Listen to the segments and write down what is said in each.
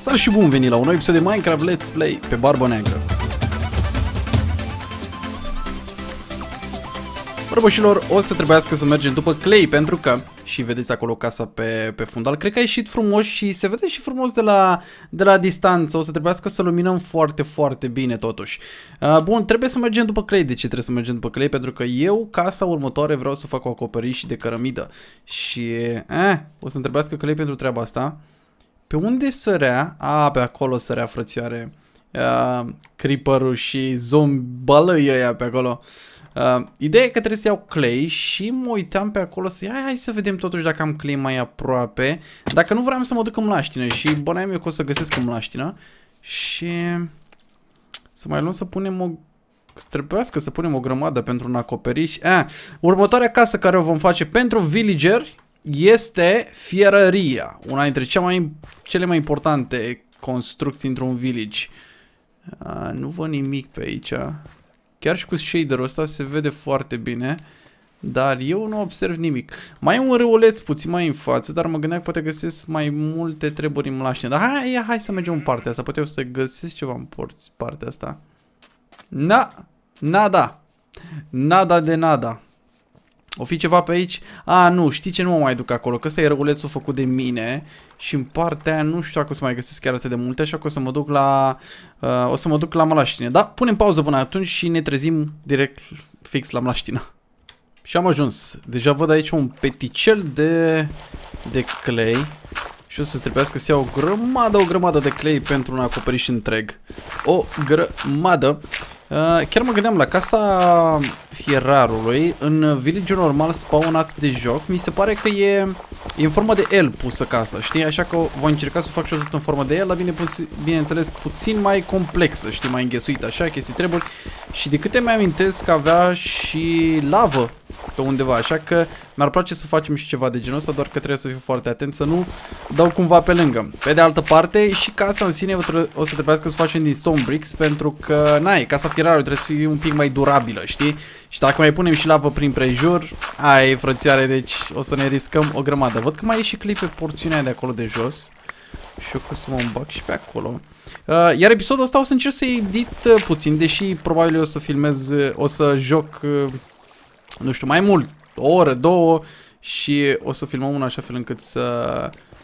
Sar și bun venit la un nou episod de Minecraft Let's Play pe Barba Neagră. Bărbășilor, o să trebuiască să mergem după Clay pentru că, și vedeți acolo casa pe, pe fundal, cred că a ieșit frumos și se vede și frumos de la, de la distanță, o să trebuiască să luminăm foarte, foarte bine totuși. Uh, bun, trebuie să mergem după Clay, de ce trebuie să mergem după Clay? Pentru că eu, casa următoare, vreau să fac o acoperiș de cărămidă și, eh, o să trebuiască Clay pentru treaba asta. Pe unde sărea, a, pe acolo sărea frățioare, uh, creeper și zombalăi ăia pe acolo. Uh, ideea e că trebuie să iau clay și mă uitam pe acolo să hai, hai să vedem totuși dacă am clay mai aproape. Dacă nu vreau să mă duc în mlaștină și băneam eu că o să găsesc în mlaștină. Și să mai luăm să punem o să trebuiască să punem o grămadă pentru un acoperiș. următoarea casă care o vom face pentru villageri este fierăria, una dintre cea mai, cele mai importante construcții într-un village. A, ah, nu văd nimic pe aici. Chiar și cu shaderul ăsta se vede foarte bine, dar eu nu observ nimic. Mai e un râuleț puțin mai în față, dar mă gândeam că poate găsesc mai multe treburi în mlaștină. Dar hai, hai, să mergem în partea asta, poate o să găsesc ceva în partea asta. Na, nada, nada de nada. O fi ceva pe aici? A, nu, știi ce, nu mă mai duc acolo, că ăsta e răgulețul făcut de mine și în partea aia nu știu dacă o să mai găsesc chiar atât de multe, așa că o să mă duc la, uh, o să mă duc la mlaștine. Da, punem pauză până atunci și ne trezim direct fix la mlaștină. Și am ajuns. Deja văd aici un peticel de, de clay și o să trebuiască să iau o grămadă, o grămadă de clay pentru un acoperiș întreg. O grămadă. Uh, chiar mă gândeam la casa fierarului, în village normal spawnat de joc, mi se pare că e, e în formă de L pusă casa, știi? Așa că voi încerca să fac și tot în formă de L, dar bine, puțin, bineînțeles puțin mai complexă, știi? Mai înghesuită, așa, chestii treburi. Și de câte mi amintesc avea și lavă pe undeva, așa că mi-ar place să facem și ceva de genul ăsta, doar că trebuie să fiu foarte atent să nu dau cumva pe lângă. Pe de altă parte, și casa în sine o să trebuiască să facem din stone bricks, pentru că, n-ai, casa firarului trebuie să fie un pic mai durabilă, știi? Și dacă mai punem și lavă prin prejur, ai frățioare, deci o să ne riscăm o grămadă. Văd că mai e și clip pe porțiunea de acolo de jos. Și eu să mă îmbac și pe acolo. Uh, iar episodul ăsta o să încerc să edit uh, puțin, deși probabil o să filmez, uh, o să joc uh, nu știu, mai mult, o oră, două și o să filmăm în așa fel încât să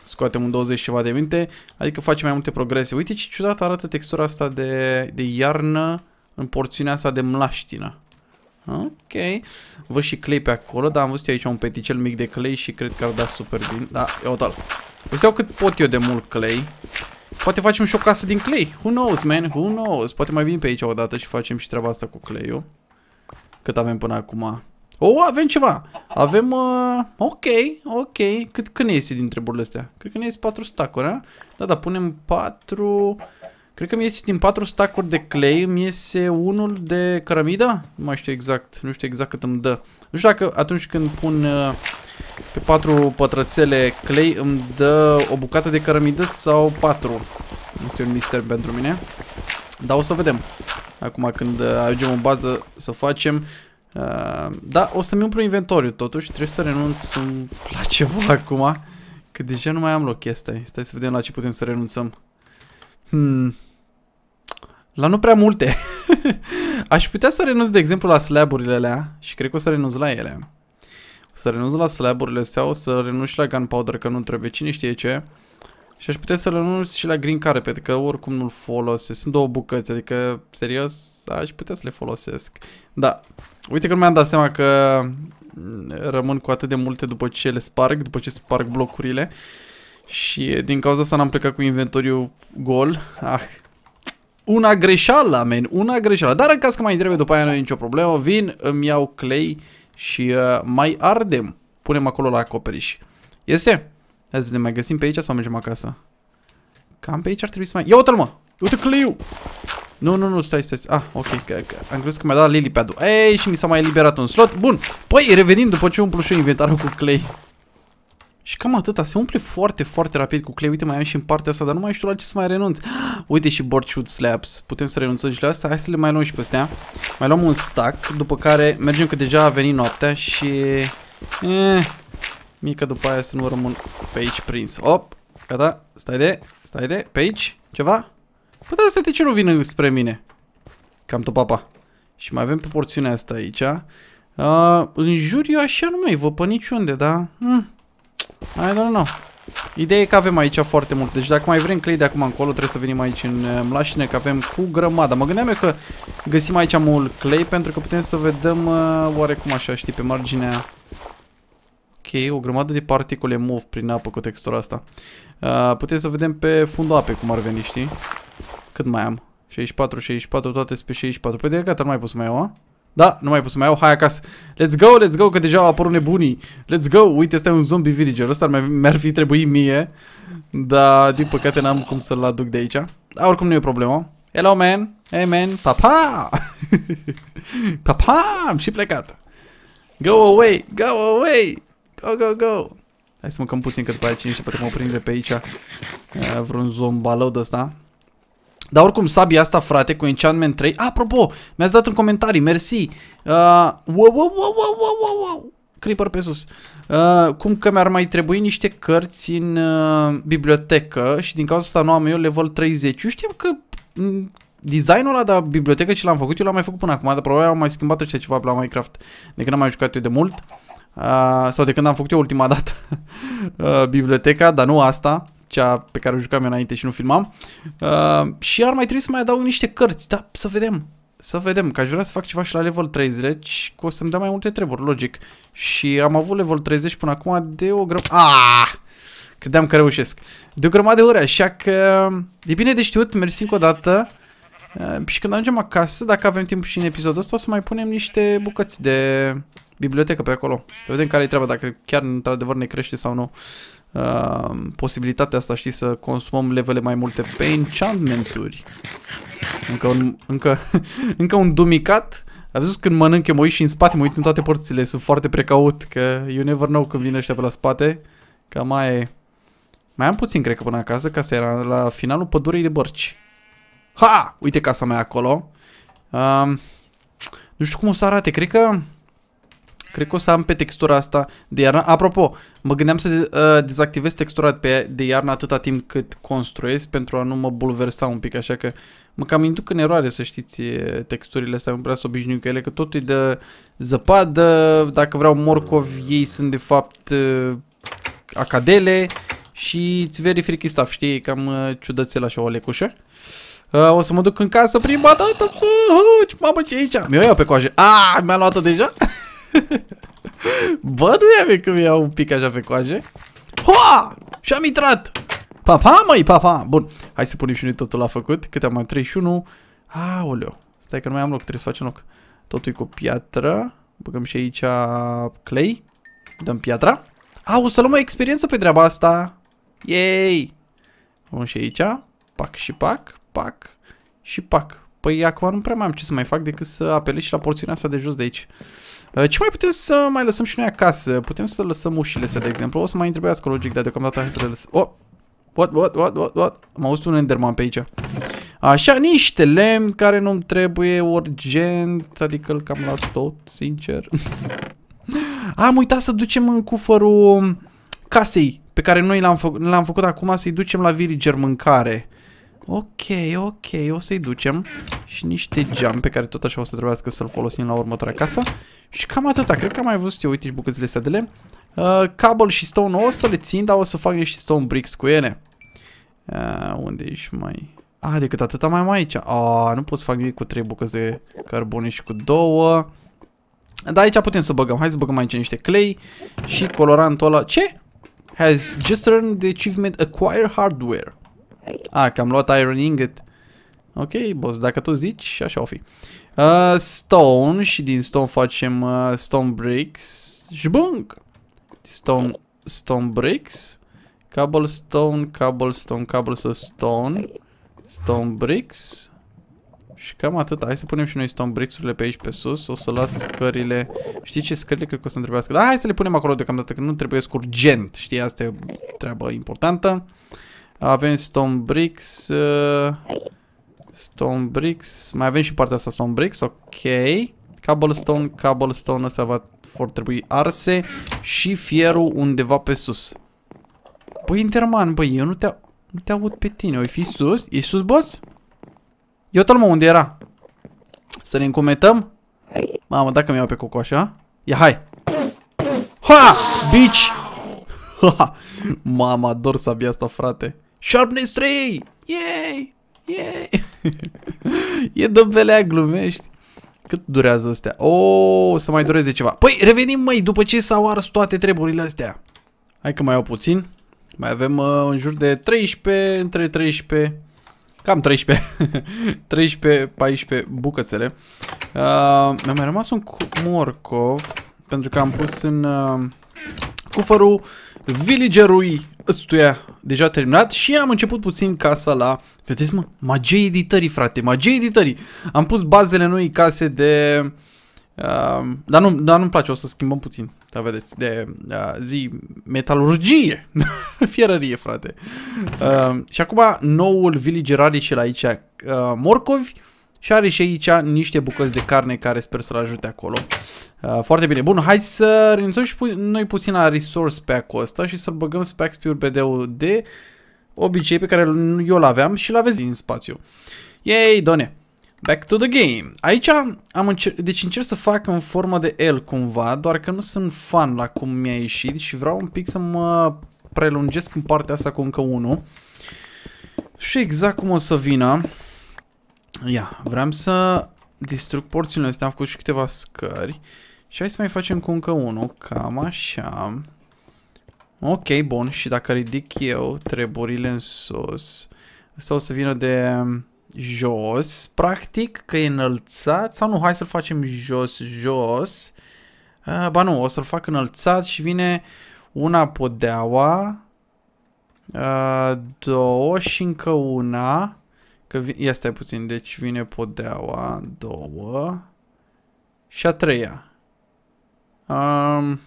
scoatem un 20 ceva de minute, adică facem mai multe progrese. Uite ce ciudat arată textura asta de, de iarnă în porțiunea asta de mlaștină. Ok, văd și clay pe acolo, dar am văzut aici un peticel mic de clay și cred că ar da super bine. Da, e total. Vă iau cât pot eu de mult clay. Poate facem și o casă din clay. Who knows, man? Who knows? Poate mai vin pe aici o dată și facem și treaba asta cu clay-ul. Cât avem până acum. O, oh, avem ceva. Avem... Uh, ok, ok. Cât, când iese din treburile astea? Cred că ne iese 4 stacuri, a? Da, da, punem 4... Cred că mi iese din 4 stacuri de clay, mi iese unul de cărămidă? Nu mai știu exact, nu știu exact cât îmi dă. Nu știu dacă atunci când pun uh, pe 4 pătrățele clay îmi dă o bucată de cărămidă sau 4. Este un mister pentru mine. Dar o să vedem. Acum când uh, ajungem în bază să facem Ehm, da, o să-mi umplu inventoriu totuși, trebuie să renunț la ceva acum, că deja nu mai am loc chestia. Stai să vedem la ce putem să renunțăm. Hmm. La nu prea multe. Aș putea să renunț, de exemplu, la slaburile alea și cred că o să renunț la ele. O să renunț la slaburile astea, o să renunț și la gunpowder, că nu trebuie, cine știe ce. Și aș putea să renunț și la green carpet, că oricum nu-l folosesc. Sunt două bucăți, adică, serios, aș putea să le folosesc. Da, Uite că nu mi-am dat seama că mm, rămân cu atât de multe după ce le sparg, după ce sparg blocurile. Și din cauza asta n-am plecat cu inventoriu gol. Ah. Una greșeală, men, una greșeală. Dar în caz că mai întrebe după aia nu e nicio problemă, vin, îmi iau clay și uh, mai ardem. Punem acolo la acoperiș. Este? Hai să vedem, mai găsim pe aici sau mergem acasă? Cam pe aici ar trebui să mai... Ia uite-l mă! Uite clay -ul! Nu, nu, nu, stai, stai, stai. Ah, ok, că, că am crezut că mi-a dat Lily pad ul Ei, și mi s-a mai eliberat un slot. Bun. Păi, revenind după ce umplu și eu inventarul cu clay. Și cam atâta, se umple foarte, foarte rapid cu clay. Uite, mai am și în partea asta, dar nu mai știu la ce să mai renunț. Uite și board shoot slabs. Putem să renunțăm și la asta. Hai să le mai luăm și pe astea. Mai luăm un stack, după care mergem că deja a venit noaptea și... E, eh, mică după aia să nu rămân pe aici prins. Op, gata, stai de, stai de, pe aici, ceva? Păi asta da, de ce nu vine spre mine? Cam tot papa. Și mai avem pe porțiunea asta aici. Uh, în jur eu așa nu mai văd pe niciunde, da? Hmm. I don't know. Ideea e că avem aici foarte mult. Deci dacă mai vrem clei de acum încolo, trebuie să venim aici în uh, mlașine, că avem cu grămadă. Mă gândeam eu că găsim aici mult clei pentru că putem să vedem uh, oarecum așa, știi, pe marginea... Ok, o grămadă de particule mov prin apă cu textura asta. Uh, putem să vedem pe fundul apei cum ar veni, știi? Cât mai am? 64, 64, toate sunt pe 64. Păi de gata, nu mai pot să mai iau, a? Da, nu mai pot să mai iau, hai acasă. Let's go, let's go, că deja au apărut nebunii. Let's go, uite, este un zombie villager. Ăsta mi-ar fi trebuit mie. Dar, din păcate, n-am cum să-l aduc de aici. Dar oricum nu e o problemă. Hello, man. Hey, man. Pa, pa. pa, pa, Am și plecat. Go away, go away! Go, go, go! Hai să mâncăm puțin, că după aia cine știe, poate mă prinde pe aici. Uh, vreun zombalău de ăsta. Dar oricum, sabia asta, frate, cu Enchantment 3... Apropo, mi-ați dat în comentarii, mersi. Uh, wow, wow, wow, wow, wow, wow. Creeper pe sus. Uh, cum că mi-ar mai trebui niște cărți în uh, bibliotecă și din cauza asta nu am eu level 30. Eu știam că mm, designul ăla de bibliotecă ce l-am făcut, eu l-am mai făcut până acum, dar probabil am mai schimbat ăștia ceva la Minecraft de când am mai jucat eu de mult. Uh, sau de când am făcut eu ultima dată uh, biblioteca, dar nu asta cea pe care o jucam eu înainte și nu filmam. Uh, și ar mai trebui să mai adaug niște cărți, dar să vedem. Să vedem, că aș vrea să fac ceva și la level 30, deci că o să-mi dea mai multe treburi, logic. Și am avut level 30 până acum de o grămadă... Ah! Credeam că reușesc. De o grămadă de ore, așa că e bine de știut, mersi încă o dată. Uh, și când ajungem acasă, dacă avem timp și în episodul ăsta, o să mai punem niște bucăți de bibliotecă pe acolo. Să vedem care e treaba, dacă chiar într-adevăr ne crește sau nu. Ehm, posibilitatea asta, știi, să consumăm levele mai multe pe enchantmenturi. Încă un, încă, încă un dumicat. A văzut când mănânc, eu mă uit și în spate, mă uit în toate părțile, sunt foarte precaut, că you never know când vine ăștia pe la spate. Că mai Mai am puțin, cred că, până acasă, ca să era la finalul pădurii de bărci. Ha! Uite casa mea acolo. Um, nu știu cum o să arate, cred că... Cred că o să am pe textura asta de iarnă. Apropo, mă gândeam să de, uh, dezactivez textura pe, de iarnă atâta timp cât construiesc pentru a nu mă bulversa un pic, așa că mă cam induc în eroare să știți texturile astea, îmi prea să obișnuim cu ele, că tot e de zăpadă, dacă vreau morcov, ei sunt de fapt uh, acadele și îți verific freaky știi, cam uh, ciudățel așa o lecușă. Uh, o să mă duc în casă prima dată, fuci, mamă ce e aici? Mi-o iau pe coajă. Ah, mi-a luat-o deja? Bă, nu ia că mi iau un pic așa pe coaje. Hoa! Și am intrat! Pa, pa, măi, pa, pa! Bun, hai să punem și noi totul la făcut. Câte am mai? 31. Aoleu, stai că nu mai am loc, trebuie să facem loc. Totul e cu piatră. Băgăm și aici clay. Dăm piatra. A, o să luăm o experiență pe treaba asta. Yay! Vom și aici. Pac și pac, pac și pac. Păi acum nu prea mai am ce să mai fac decât să apelez și la porțiunea asta de jos de aici. Uh, ce mai putem să mai lăsăm și noi acasă? Putem să lăsăm ușile astea, de exemplu. O să mai întrebească logic, dar deocamdată hai să le lăsăm. Oh! What, what, what, what, what? Am auzit un Enderman pe aici. Așa, niște lemn care nu-mi trebuie urgent, adică îl cam las tot, sincer. Am uitat să ducem în cufărul casei pe care noi l-am făc făcut acum, să-i ducem la villager mâncare. Ok, ok, o să-i ducem și niște geam pe care tot așa o să trebuiască să-l folosim la următoarea casă. Și cam atâta, cred că am mai văzut eu, uite bucățile astea de lemn. Uh, cable și stone o să le țin, dar o să fac niște stone bricks cu ele. Uh, unde ești mai... Ah, decât atât mai am aici. Ah, nu pot să fac nimic cu trei bucăți de carbone și cu două. Dar aici putem să băgăm. Hai să băgăm aici niște clay și colorantul ăla. Ce? Has just earned the achievement Acquire Hardware. A, că am luat Iron Ingot. Ok, boss, dacă tu zici, așa o fi. Uh, stone și din stone facem uh, stone bricks. Jbung! Stone, stone bricks. Cobblestone, cobblestone, cobblestone, stone. Stone bricks. Și cam atât. Hai să punem și noi stone bricks-urile pe aici pe sus. O să las scările. Știi ce scările cred că o să trebuiască? Da, hai să le punem acolo deocamdată, că nu trebuie urgent. Știi, asta e o treabă importantă. Uh, avem stone bricks. Uh, stone bricks. Mai avem și partea asta stone bricks. Ok. Cobblestone. Cobblestone ăsta va vor trebui arse. Și fierul undeva pe sus. Păi, Interman, băi, eu nu te, nu te aud pe tine. Oi fi sus? E sus, boss? Eu tot mă, unde era? Să ne încumetăm? Mamă, dacă mi au pe coco așa. Ia, hai! Ha! Bici! Ha! Mama, ador să asta, frate. Sharpness 3! Yay! Yay! e de glumești. Cât durează astea? O, oh, să mai dureze ceva. Păi, revenim, mai după ce s-au ars toate treburile astea. Hai că mai au puțin. Mai avem uh, în jur de 13, între 13, cam 13, 13, 14 bucățele. Uh, Mi-a mai rămas un morcov, pentru că am pus în uh, cufărul villagerului ăstuia deja terminat și am început puțin casa la, vedeți mă, magie editării frate, magie editării. Am pus bazele noi case de, uh, dar, nu, dar nu place, o să schimbăm puțin, da vedeți, de uh, zi metalurgie, fierărie frate. Uh, și acum noul villager are și el aici uh, morcovi, uh, și are și aici niște bucăți de carne care sper să-l ajute acolo. Uh, foarte bine. Bun, hai să renunțăm și pu noi puțin la resource pack ăsta și să-l băgăm pe Axe bd de obicei pe care eu l-aveam și l-aveți din spațiu. Yay, done! Back to the game. Aici am încer deci încerc să fac în formă de L cumva, doar că nu sunt fan la cum mi-a ieșit și vreau un pic să mă prelungesc în partea asta cu încă unul. Și exact cum o să vină. Ia, vreau să distrug porțiunile astea. Am făcut și câteva scări. Și hai să mai facem cu încă unul. Cam așa. Ok, bun. Și dacă ridic eu treburile în sus, ăsta o să vină de jos, practic, că e înălțat. Sau nu, hai să-l facem jos, jos. Uh, ba nu, o să-l fac înălțat și vine una podeaua, uh, două și încă una. Că ia stai puțin, deci vine podeaua a doua și a treia. Um,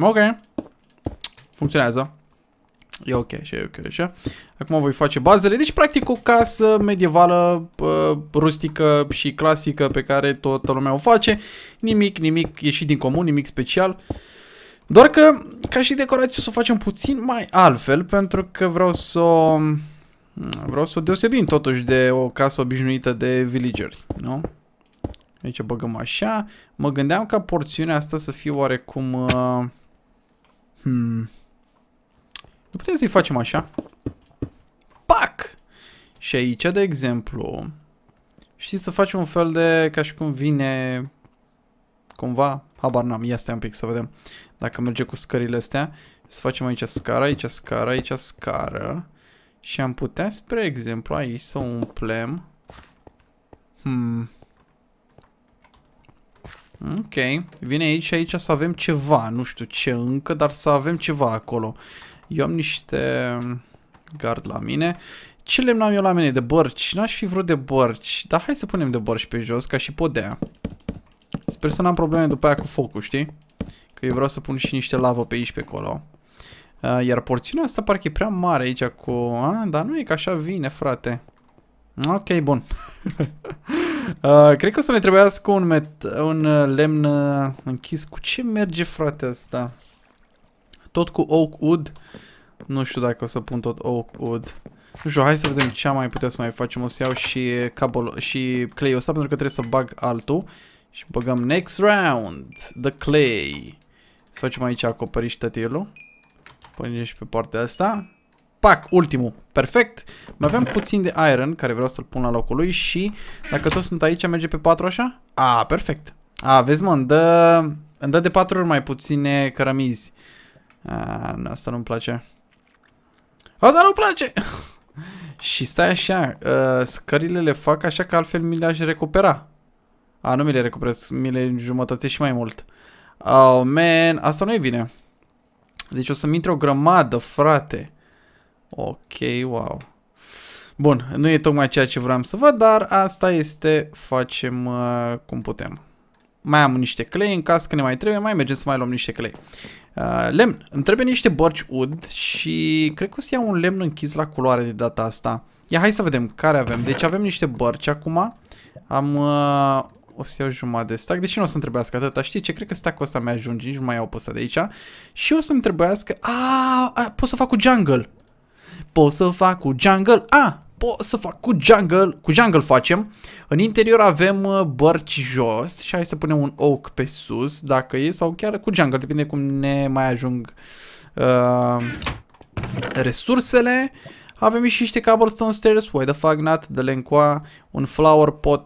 ok. Funcționează. E ok, și e ok, așa. Acum voi face bazele. Deci, practic, o casă medievală, uh, rustică și clasică pe care toată lumea o face. Nimic, nimic ieșit din comun, nimic special. Doar că, ca și decorație, o să o facem puțin mai altfel, pentru că vreau să o Vreau mm, să o deosebim totuși de o casă obișnuită de villageri, nu? Aici băgăm așa. Mă gândeam ca porțiunea asta să fie oarecum... Uh, hmm. Nu putem să-i facem așa. Pac! Și aici, de exemplu, știi să faci un fel de... ca și cum vine... cumva... Habar n-am, ia stai un pic să vedem dacă merge cu scările astea. Să facem aici scară, aici scară, aici scară. Și am putea, spre exemplu, aici să umplem. Hmm. Ok. Vine aici și aici să avem ceva. Nu știu ce încă, dar să avem ceva acolo. Eu am niște gard la mine. Ce lemn am eu la mine? De bărci? N-aș fi vrut de bărci. Dar hai să punem de bărci pe jos, ca și podea. Sper să n-am probleme după aia cu focul, știi? Că eu vreau să pun și niște lavă pe aici pe acolo. Uh, iar porțiunea asta parcă e prea mare aici cu... A, dar nu e că așa vine, frate. Ok, bun. uh, cred că o să ne trebuiască un, met un uh, lemn uh, închis. Cu ce merge, frate, asta? Tot cu oak wood? Nu știu dacă o să pun tot oak wood. Nu știu, hai să vedem ce mai putea să mai facem. O să iau și, cabul, și clay ăsta pentru că trebuie să bag altul. Și băgăm next round, the clay. Să facem aici acoperiș tătielul. Pânge și pe partea asta. Pac, ultimul. Perfect. Mai aveam puțin de iron care vreau să-l pun la locul lui și dacă toți sunt aici, merge pe 4 așa? A, perfect. A, vezi mă, îmi dă, îmi dă de 4 ori mai puține cărămizi. A, asta nu-mi place. Asta nu-mi place! și stai așa, uh, scările le fac așa că altfel mi le-aș recupera. A, nu mi le recuperez, mi le jumătățesc și mai mult. Oh, man, asta nu e bine. Deci o să-mi intre o grămadă, frate. Ok, wow. Bun, nu e tocmai ceea ce vreau să văd, dar asta este, facem uh, cum putem. Mai am niște clei în caz că ne mai trebuie, mai mergem să mai luăm niște clei. Uh, lemn. Îmi trebuie niște borci ud și cred că o să iau un lemn închis la culoare de data asta. Ia hai să vedem care avem. Deci avem niște bărci acum. Am uh, o să iau jumătate de stack, deși nu o să-mi trebuiască atâta, știi ce, cred că stack-ul ăsta mi-ajunge, nici nu mai iau pe ăsta de aici, și o să-mi trebuiască, a, a, pot să fac cu jungle, pot să fac cu jungle, a, pot să fac cu jungle, cu jungle facem, în interior avem uh, bărci jos și hai să punem un oak pe sus, dacă e, sau chiar cu jungle, depinde cum ne mai ajung uh, resursele, avem și niște cobblestone stairs, why the fuck not, de lencoa, un flower pot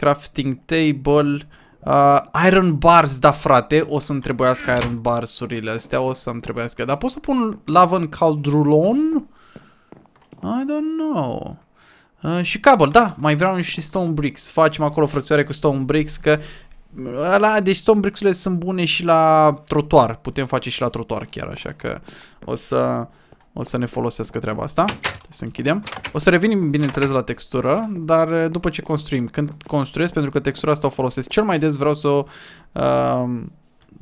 crafting table, uh, iron bars, da frate, o să-mi trebuiască iron bars-urile astea, o să-mi trebuiască. Dar pot să pun lava în caldrulon? I don't know. Uh, și cable, da, mai vreau și stone bricks. Facem acolo frățioare cu stone bricks, că Ala, uh, deci tombrixurile sunt bune și la trotuar. Putem face și la trotuar chiar, așa că o să o să ne folosească treaba asta. Să închidem. O să revenim, bineînțeles, la textură, dar uh, după ce construim. Când construiesc, pentru că textura asta o folosesc cel mai des, vreau să o... Uh,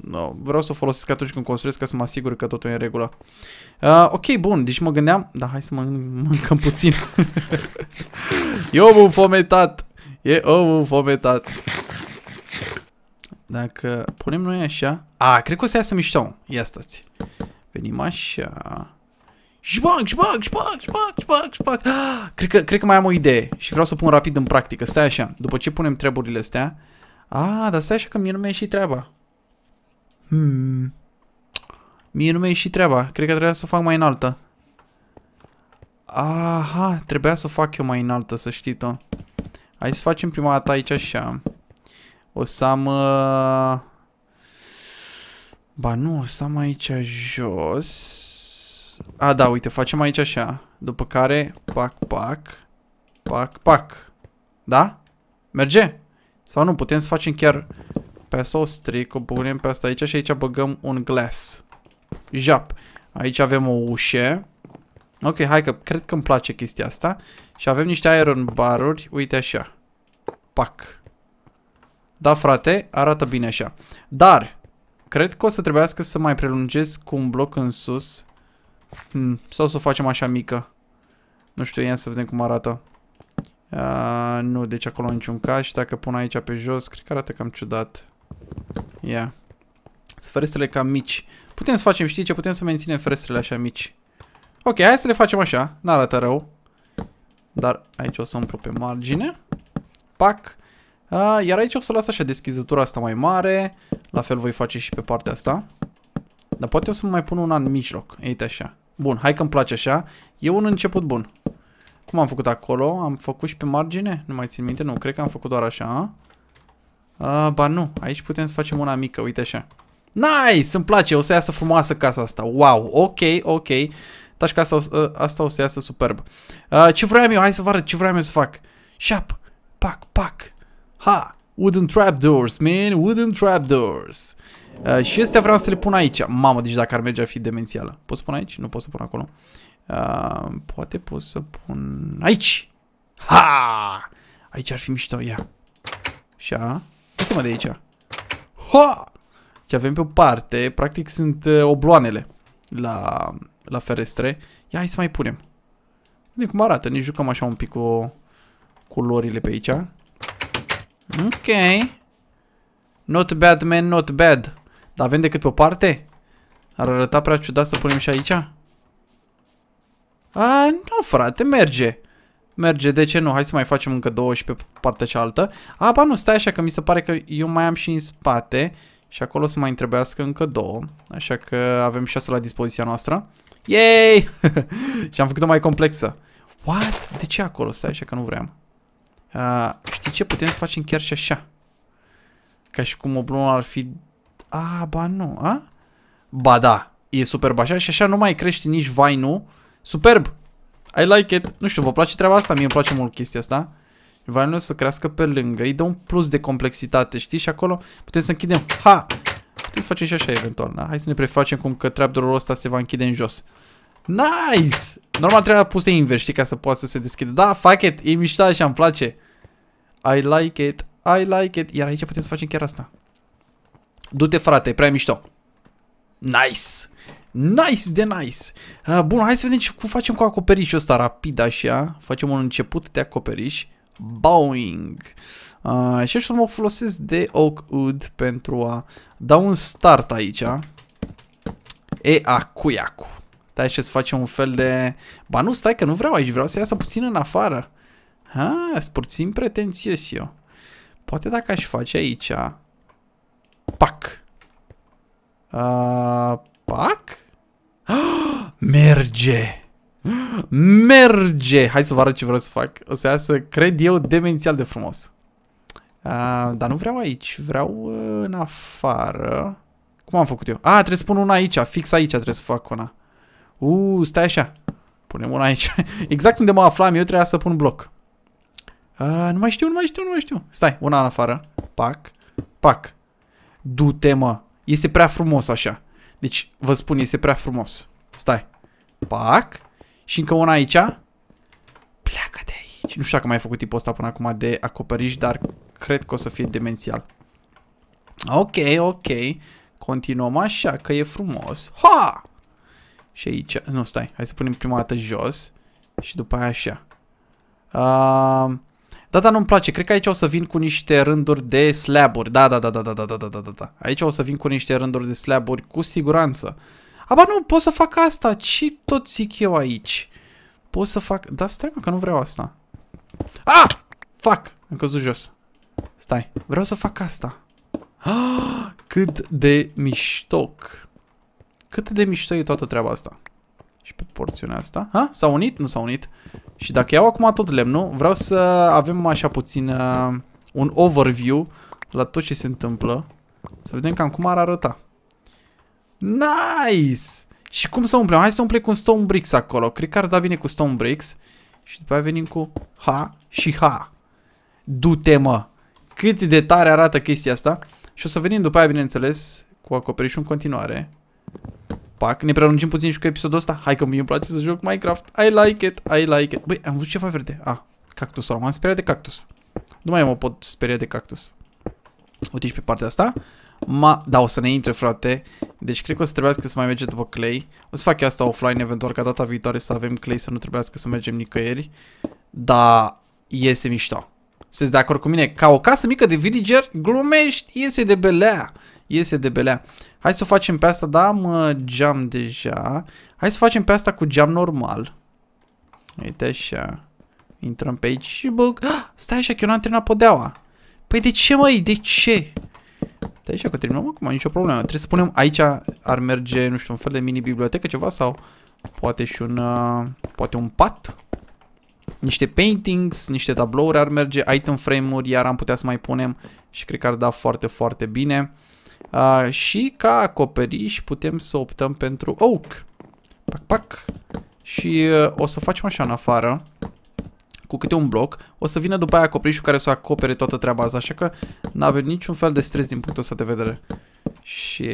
no, vreau să o folosesc atunci când construiesc ca să mă asigur că totul e în regulă. Uh, ok, bun, deci mă gândeam... Da, hai să mă mâncăm puțin. e omul fometat! E omul fometat! Dacă punem noi așa... A, cred că o să iasă mișto. Ia stați. Venim așa... Șpac, șpac, șpac, șpac, șpac, șpac. Cred că, cred că mai am o idee și vreau să o pun rapid în practică. Stai așa, după ce punem treburile astea. A, dar stai așa că mie nu mi-a ieșit treaba. Hmm. Mie nu mi-a ieșit treaba. Cred că trebuia să o fac mai înaltă. Aha, trebuia să o fac eu mai înaltă, să știi-o. Hai să facem prima dată aici așa. O să am... Uh... Ba nu, o să am aici jos... A, da, uite, facem aici așa. După care, pac, pac, pac, pac. Da? Merge? Sau nu, putem să facem chiar pe asta o stric, o punem pe asta aici și aici băgăm un glass. Jap. Aici avem o ușă. Ok, hai că cred că îmi place chestia asta. Și avem niște iron baruri. Uite așa. Pac. Da, frate, arată bine așa. Dar, cred că o să trebuiască să mai prelungesc cu un bloc în sus Hmm. Sau să o facem așa mică. Nu știu, ia să vedem cum arată. Uh, nu, deci acolo niciun caz și dacă pun aici pe jos, cred că arată cam ciudat. Ia. Yeah. Sunt ferestrele cam mici. Putem să facem, știi ce? Putem să menținem ferestrele așa mici. Ok, hai să le facem așa. N-arată rău. Dar aici o să umplu pe margine. Pac. Uh, iar aici o să las așa deschizătura asta mai mare. La fel voi face și pe partea asta. Dar poate o să mai pun una în mijloc. Uite așa. Bun, hai că mi place așa. E un început bun. Cum am făcut acolo? Am făcut și pe margine? Nu mai țin minte, nu. Cred că am făcut doar așa. Uh, ba nu, aici putem să facem una mică, uite așa. Nice, îmi place, o să iasă frumoasă casa asta. Wow, ok, ok. Taci casa uh, ă, asta o să iasă superb. Uh, ce vreau eu? Hai să vă arăt ce vreau eu să fac. Șap, pac, pac. Ha, wooden trapdoors, man, wooden trapdoors. Uh, și astea vreau să le pun aici. Mamă, deci dacă ar merge ar fi demențială. Pot să pun aici? Nu pot să pun acolo. Uh, poate pot să pun aici. Ha! Aici ar fi mișto, ia. Așa. Uite-mă de aici. Ha! Ce avem pe o parte, practic sunt uh, obloanele la, la ferestre. Ia hai să mai punem. Nu cum arată, ne jucăm așa un pic cu culorile pe aici. Ok. Not bad, man, not bad. Dar avem decât pe o parte? Ar arăta prea ciudat să punem și aici? A, nu frate, merge. Merge, de ce nu? Hai să mai facem încă două și pe partea cealaltă. A, ba nu, stai așa că mi se pare că eu mai am și în spate. Și acolo să mai întrebească încă două. Așa că avem asta la dispoziția noastră. Yay! și am făcut-o mai complexă. What? De ce acolo? Stai așa că nu vreau. Uh, știi ce? Putem să facem chiar și așa. Ca și cum o ar fi a, ba nu, a? Ba da, e superb așa și așa nu mai crește nici vainul. Superb! I like it. Nu știu, vă place treaba asta? Mie îmi place mult chestia asta. Vainul o să crească pe lângă. Îi dă un plus de complexitate, știi? Și acolo putem să închidem. Ha! Putem să facem și așa eventual, da? Hai să ne prefacem cum că trapdoor ăsta se va închide în jos. Nice! Normal trebuie puse invers, știi, ca să poată să se deschidă. Da, fuck it, e mișto așa, îmi place. I like it, I like it. Iar aici putem să facem chiar asta. Du-te frate, e prea mișto. Nice! Nice de nice! Uh, bun, hai să vedem ce facem cu acoperișul ăsta rapid așa. Facem un început de acoperiș. Boeing. Uh, și așa mă folosesc de Oak Wood pentru a da un start aici. E acuiacu. Stai și să facem un fel de... Ba nu, stai că nu vreau aici, vreau să iasă puțin în afară. Ha, sunt pretențios eu. Poate dacă aș face aici Pac. A, pac? merge! Merge! Hai să vă arăt ce vreau să fac. O să iasă, cred eu, demențial de frumos. A, dar nu vreau aici, vreau uh, în afară. Cum am făcut eu? Ah, trebuie să pun una aici, fix aici trebuie să fac una. U, stai așa. Punem una aici. exact unde mă aflam eu trebuia să pun bloc. Uh, nu mai știu, nu mai știu, nu mai știu. Stai, una în afară. Pac, pac. Du-te, mă. Este prea frumos așa. Deci, vă spun, este prea frumos. Stai. Pac. Și încă una aici. Pleacă de aici. Nu știu dacă mai ai făcut tipul ăsta până acum de acoperiș, dar cred că o să fie demențial. Ok, ok. Continuăm așa, că e frumos. Ha! Și aici... Nu, stai. Hai să punem prima dată jos. Și după aia așa. Uh... Da, da, nu-mi place. Cred că aici o să vin cu niște rânduri de slaburi. Da, da, da, da, da, da, da, da, da, da. Aici o să vin cu niște rânduri de slaburi cu siguranță. Aba nu, pot să fac asta. Ce tot zic eu aici? Pot să fac... Da, stai mă, că nu vreau asta. Ah! Fac! Am căzut jos. Stai, vreau să fac asta. Ah, cât de miștoc. Cât de mișto e toată treaba asta și pe porțiunea asta. Ha? S-au unit? Nu s-au unit. Și dacă iau acum tot lemnul, vreau să avem așa puțin uh, un overview la tot ce se întâmplă. Să vedem cam cum ar arăta. Nice! Și cum să umplem? Hai să umplem cu stone bricks acolo. Cred că ar da bine cu stone bricks. Și după aia venim cu ha și ha. Du-te mă! Cât de tare arată chestia asta. Și o să venim după aia, bineînțeles, cu acoperișul în continuare. Pac, ne prelungim puțin și cu episodul ăsta. Hai că mi-e place să joc Minecraft. I like it, I like it. Băi, am văzut ceva verde. Ah, cactus. M-am speriat de cactus. Nu mai mă pot speria de cactus. Uite și pe partea asta. Ma, da, o să ne intre, frate. Deci cred că o să trebuiască să mai merge după clay. O să fac eu asta offline, eventual, ca data viitoare să avem clay, să nu trebuiască să mergem nicăieri. Da, iese mișto. Sunteți de acord cu mine? Ca o casă mică de villager, glumești, iese de belea. Iese de belea. Hai să o facem pe asta, da mă, geam deja. Hai să facem pe asta cu geam normal. Uite așa. Intrăm pe aici și bă, ah, stai așa că eu n-am terminat podeaua. Păi de ce măi, de ce? Stai așa că terminăm acum, nicio problemă. Trebuie să punem aici ar merge, nu știu, un fel de mini-bibliotecă ceva sau poate și un, uh, poate un pat. Niște paintings, niște tablouri ar merge, item frame-uri, iar am putea să mai punem și cred că ar da foarte, foarte bine și ca acoperiș putem să optăm pentru oak. Pac, pac. Și uh, o să facem așa în afară cu câte un bloc, o să vină după aia acoperișul care o să acopere toată treaba asta, așa că nu avem niciun fel de stres din punctul ăsta de vedere. Și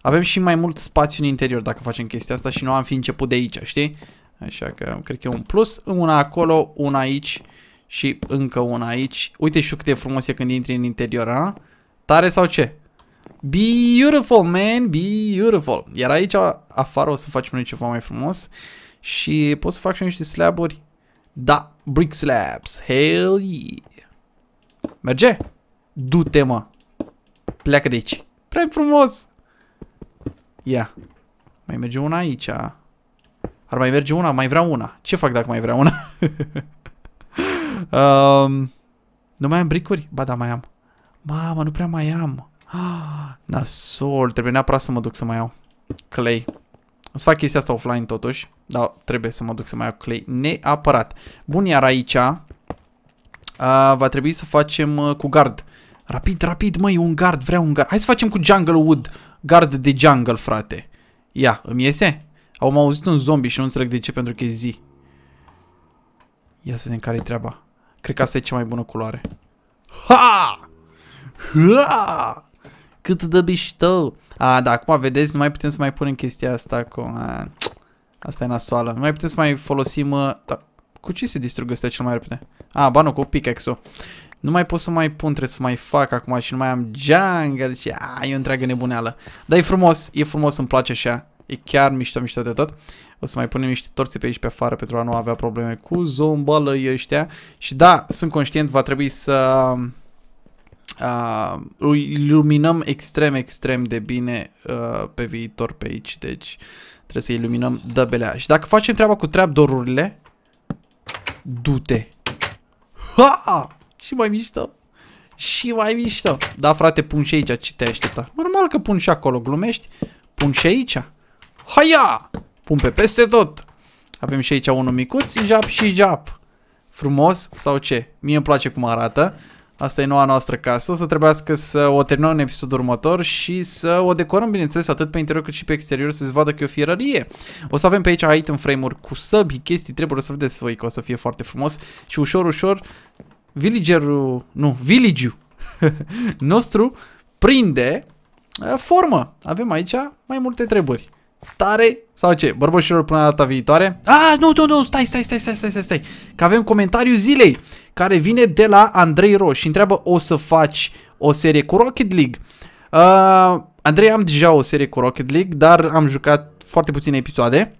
avem și mai mult spațiu în interior dacă facem chestia asta și nu am fi început de aici, știi? Așa că cred că e un plus, una acolo, una aici și încă una aici. Uite și cât de frumos e când intri în interior, a? Tare sau ce? Beautiful, man, beautiful. Iar aici afară o să facem noi ceva mai frumos și pot să fac și niște slaburi. Da, brick slabs, hell yeah. Merge? Du-te, mă. Pleacă de aici. Prea frumos. Ia. Mai merge una aici. Ar mai merge una? Mai vreau una. Ce fac dacă mai vreau una? um, nu mai am bricuri? Ba da, mai am. Mama, nu prea mai am. nasol, trebuie neapărat să mă duc să mai iau clay. O să fac chestia asta offline totuși, dar trebuie să mă duc să mai iau clay neapărat. Bun, iar aici a, va trebui să facem uh, cu gard. Rapid, rapid, măi, un gard, vreau un gard. Hai să facem cu jungle wood, gard de jungle, frate. Ia, îmi iese? Am auzit un zombie și nu înțeleg de ce, pentru că e zi. Ia să vedem care e treaba. Cred că asta e cea mai bună culoare. Ha! Ha! Cât de bișto. A, da, acum vedeți, nu mai putem să mai punem chestia asta cu... A, asta e nasoală. Nu mai putem să mai folosim... Uh, da, cu ce se distrug ăsta cel mai repede? A, ba nu, cu pickaxe-ul. Nu mai pot să mai pun, trebuie să mai fac acum și nu mai am jungle și a, e o întreagă nebuneală. Dar e frumos, e frumos, îmi place așa. E chiar mișto, mișto de tot. O să mai punem niște torțe pe aici pe afară pentru a nu avea probleme cu zombală ăștia. Și da, sunt conștient, va trebui să uh, iluminăm extrem, extrem de bine uh, pe viitor pe aici, deci trebuie să iluminăm dăbelea. Și dacă facem treaba cu trapdoor-urile, du-te! Ha! Și mai mișto! Și mai mișto! Da, frate, pun și aici ce te aștepta. Normal că pun și acolo, glumești? Pun și aici. Haia! Pun pe peste tot! Avem și aici unul micuț, jap și jap. Frumos sau ce? Mie îmi place cum arată. Asta e noua noastră casă. O să trebuiască să o terminăm în episodul următor și să o decorăm, bineînțeles, atât pe interior cât și pe exterior, să se vadă că e o fierărie. O să avem pe aici item frame-uri cu săbi, chestii, trebuie să vedeți voi că o să fie foarte frumos și ușor, ușor, villagerul, nu, village nostru prinde uh, formă. Avem aici mai multe treburi. Tare sau ce? Bărbășilor până data viitoare. Ah, nu, nu, nu, stai, stai, stai, stai, stai, stai, stai, că avem comentariu zilei care vine de la Andrei Roș și întreabă o să faci o serie cu Rocket League? Uh, Andrei, am deja o serie cu Rocket League, dar am jucat foarte puține episoade.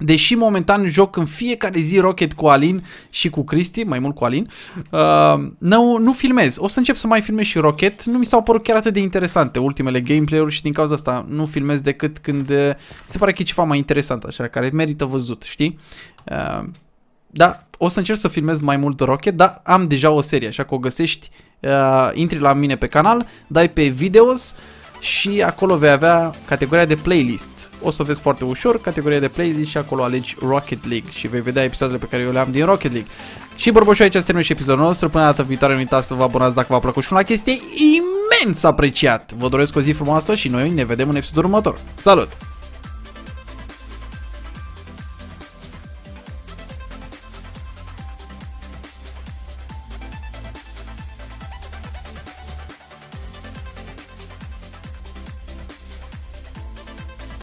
Deși momentan joc în fiecare zi Rocket cu Alin și cu Cristi, mai mult cu Alin, uh, nu, nu filmez. O să încep să mai filmez și Rocket. Nu mi s-au părut chiar atât de interesante ultimele gameplay-uri și din cauza asta nu filmez decât când uh, se pare că e ceva mai interesant, așa, care merită văzut, știi? Uh, da, o să încerc să filmez mai mult Rocket, dar am deja o serie, așa că o găsești, uh, intri la mine pe canal, dai pe videos și acolo vei avea categoria de playlists. O să o vezi foarte ușor, categoria de playlist și acolo alegi Rocket League și vei vedea episoadele pe care eu le am din Rocket League. Și bărboșul aici se și episodul nostru, până data viitoare nu uitați să vă abonați dacă v-a plăcut și una chestie imens apreciat. Vă doresc o zi frumoasă și noi ne vedem în episodul următor. Salut!